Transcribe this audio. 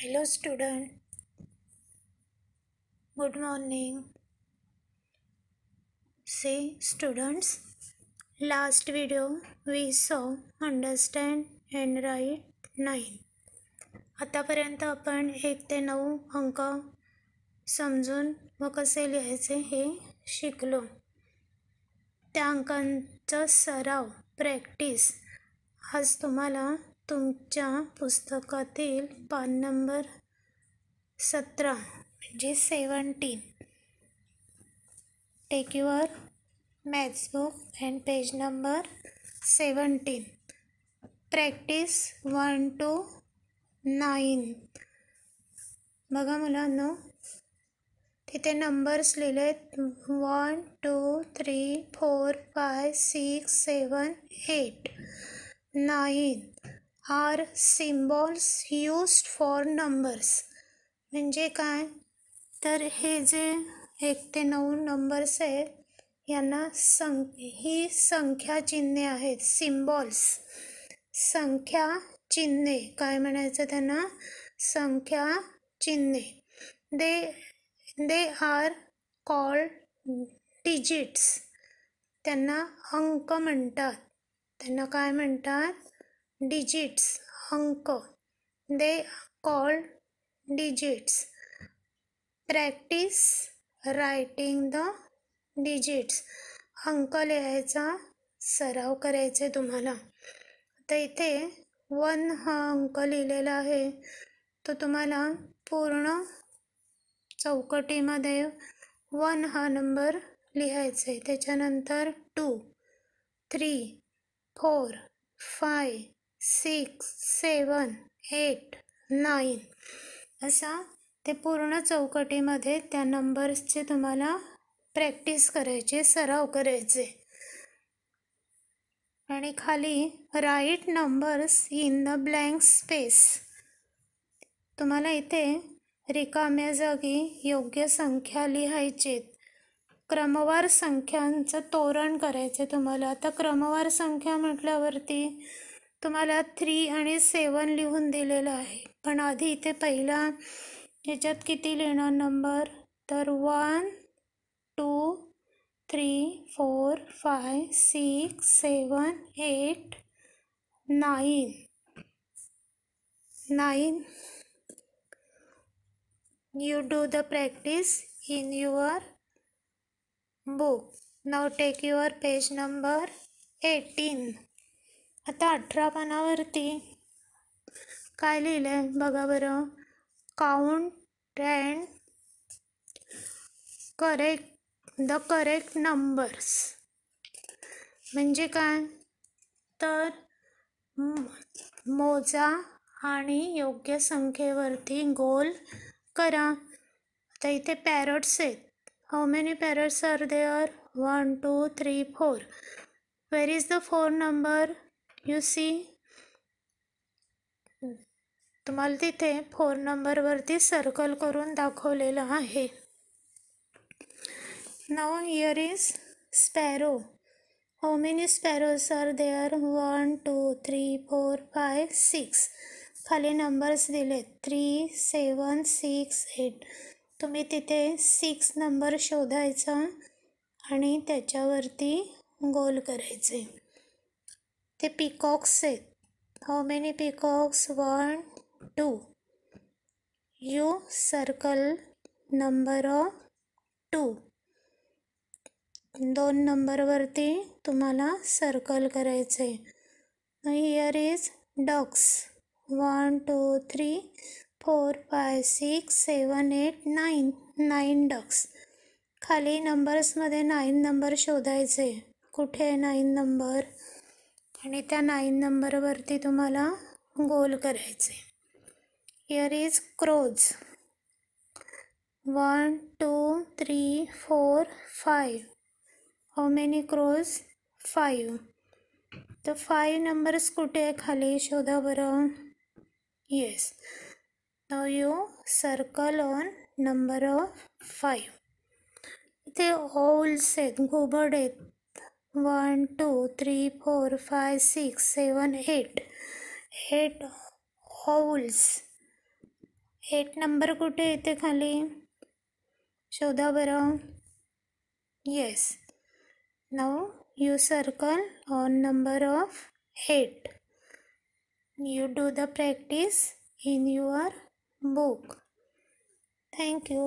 Hello student good morning से students last video we saw, understand and write nine आतापर्यंत आपण एक ते नऊ अंक समजून व कसे लिहायचे हे शिकलो त्या अंकांचा सराव प्रॅक्टिस आज तुम्हाला तुमच्या पुस्तकातील पान नंबर सतरा म्हणजे seventeen take your maths book and page number seventeen practice one two nine बघा मुलांनो तिथे नंबर्स लिहिले आहेत one two three four five six seven eight nine are symbols used for numbers म्हणजे काय तर हे जे एक ते नऊ नंबर्स आहेत यांना सं ही संख्या चिन्हे आहेत सिम्बॉल्स संख्या चिन्हे काय म्हणायचं त्यांना संख्या चिन्हे they they are called digits त्यांना अंक म्हणतात त्यांना काय म्हणतात डिजिट्स अंक they, call, digits practice writing the digits अंक लिहायचा सराव करायचे तुम्हाला तर इथे वन हा अंक लिहिलेला आहे तो तुम्हाला पूर्ण चौकटीमध्ये वन हा नंबर लिहायचा आहे त्याच्यानंतर two three four five six seven eight nine असा ते पूर्ण चौकटीमध्ये त्या नंबर्सचे तुम्हाला प्रॅक्टिस करायचे सराव करायचे आणि खाली write numbers in the blank space तुम्हाला इथे रिकाम्या जागी योग्य संख्या लिहायची क्रमवार संख्यांचं तोरण करायचं तुम्हाला आता क्रमवार संख्या म्हटल्यावरती तुम्हाला थ्री आणि सेवन लिहून दिलेलं आहे पण आधी इथे पहिला ह्याच्यात किती लिहिणार नंबर तर one two three four five six seven eight nine nine you do the practice in your book. नाव take your page number eighteen आता अठरा पानावरती काय लिहिलं आहे बघा बरं count and correct the correct numbers म्हणजे काय तर मोजा आणि योग्य संख्येवरती गोल करा आता इथे पॅरट्स आहेत how many parrots are there one two three four where is the four number you see तुम्हाला तिथे फोर नंबरवरती सर्कल करून दाखवलेलं आहे नाव here is sparrow how many sparrows are there one two three four five six खाली numbers दिले three seven six eight तुम्ही तिथे सिक्स नंबर शोधायचा आणि त्याच्यावरती गोल करायचे ते पिकॉक्स आहेत how many peacocks one two you circle number of two दोन नंबरवरती तुम्हाला सर्कल करायचं आहे here is dogs one two three four five six seven eight nine nine dogs खाली नंबर्समध्ये नाईन नंबर शोधायचे कुठे आहे नाईन नंबर आणि त्या नाईन नंबरवरती तुम्हाला गोल करायचे here is crows one two three four five how many crows five तर फाईव्ह नंबर्स कुठे आहे खाली शोधा बरं yes no you circle on number of five इथे होल्स आहेत घुबड आहेत One, two, three, four, 8 holes 8 number kute ite khali shodha bara yes now you circle on number of 8 you do the practice in your book thank you